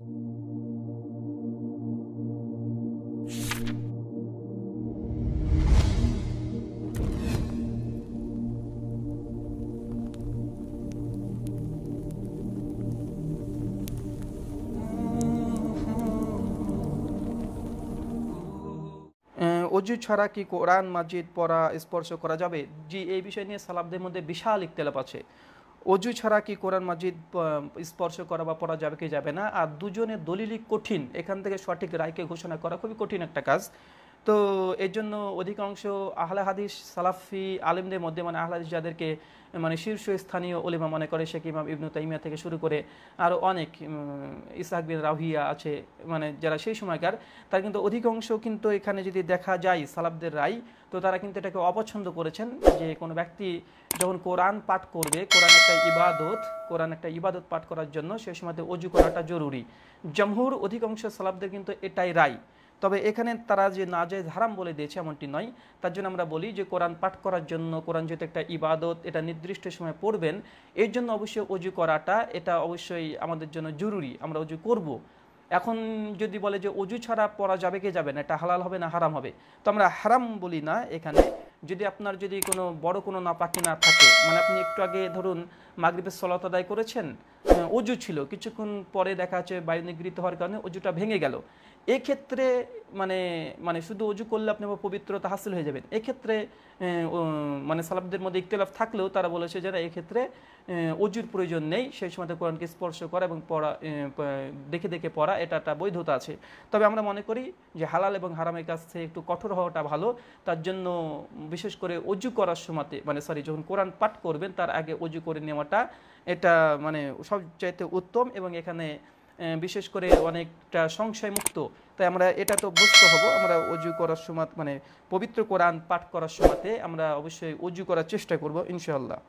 অজু ছাড়া কি কোরআন মাজিদ পড়া স্পর্শ করা যাবে জি এই বিষয় নিয়ে সালাবদের মধ্যে বিশাল ইকতলাপ আছে অজু ছাড়া কি কোরআন মাজিদ স্পর্শ করা বা পড়া যাবে কি যাবে না আর দুজনে দলিলই কঠিন এখান থেকে সঠিক রায়কে ঘোষণা করা খুবই কঠিন একটা কাজ তো এর জন্য অধিকাংশ আহলা হাদিস সালাফি আলিমদের মধ্যে মানে আহলে হাদিস যাদেরকে মানে শীর্ষস্থানীয় ওলিমা মনে করে শেখ ইমাম ইবনু তাইমিয়া থেকে শুরু করে আরও অনেক ইসাহাক বিন রাহিয়া আছে মানে যারা সেই সময়কার তারা কিন্তু অধিকাংশ কিন্তু এখানে যদি দেখা যায় সালাফদের রায় তো তারা কিন্তু এটাকে অপছন্দ করেছেন যে কোনো ব্যক্তি যখন কোরআন পাঠ করবে কোরআন একটা ইবাদত কোরআন একটা ইবাদত পাঠ করার জন্য সে সময়তে অজু করাটা জরুরি জমহুর অধিকাংশ সালাফদের কিন্তু এটাই রায় তবে এখানে তারা যে না যে হারাম বলে দিয়েছে এমনটি নয় তার জন্য আমরা বলি যে কোরআন পাঠ করার জন্য কোরআন যেহেতু একটা ইবাদত এটা নির্দিষ্ট সময় পড়বেন এর জন্য অবশ্যই অজু করাটা এটা অবশ্যই আমাদের জন্য জরুরি আমরা অজু করব। এখন যদি বলে যে অজু ছাড়া পড়া যাবে কি যাবে না এটা হালাল হবে না হারাম হবে তো আমরা হারাম বলি না এখানে যদি আপনার যদি কোনো বড় কোনো নাপাকি না থাকে মানে আপনি একটু আগে ধরুন মাগরীবের সলত আদায় করেছেন অজু ছিল কিছুক্ষণ পরে দেখা যাচ্ছে বায়ু নিগৃহীত হওয়ার কারণে অজুটা ভেঙে গেল এক্ষেত্রে মানে মানে শুধু অজু করলে আপনি পবিত্রতা হাসিল হয়ে যাবেন এক্ষেত্রে মানে সালাবদের মধ্যে ইকতলাফ থাকলেও তারা বলেছে যারা এক্ষেত্রে অজুর প্রয়োজন নেই সেই সময় কোরআনকে স্পর্শ করা এবং পড়া দেখে দেখে পড়া এটা একটা বৈধতা আছে তবে আমরা মনে করি যে হালাল এবং হারামের কাছ থেকে একটু কঠোর হওয়াটা ভালো তার জন্য বিশেষ করে অজু করার সময়তে মানে সরি যখন কোরআন পাঠ করবেন তার আগে অজু করে নেওয়াটা এটা মানে সবচাইতে উত্তম এবং এখানে বিশেষ করে অনেকটা সংশয়মুক্ত তাই আমরা এটা তো বুঝতে হব আমরা অজু করার সময় মানে পবিত্র কোরআন পাঠ করার সময়তে আমরা অবশ্যই অজু করার চেষ্টা করব ইনশাল্লাহ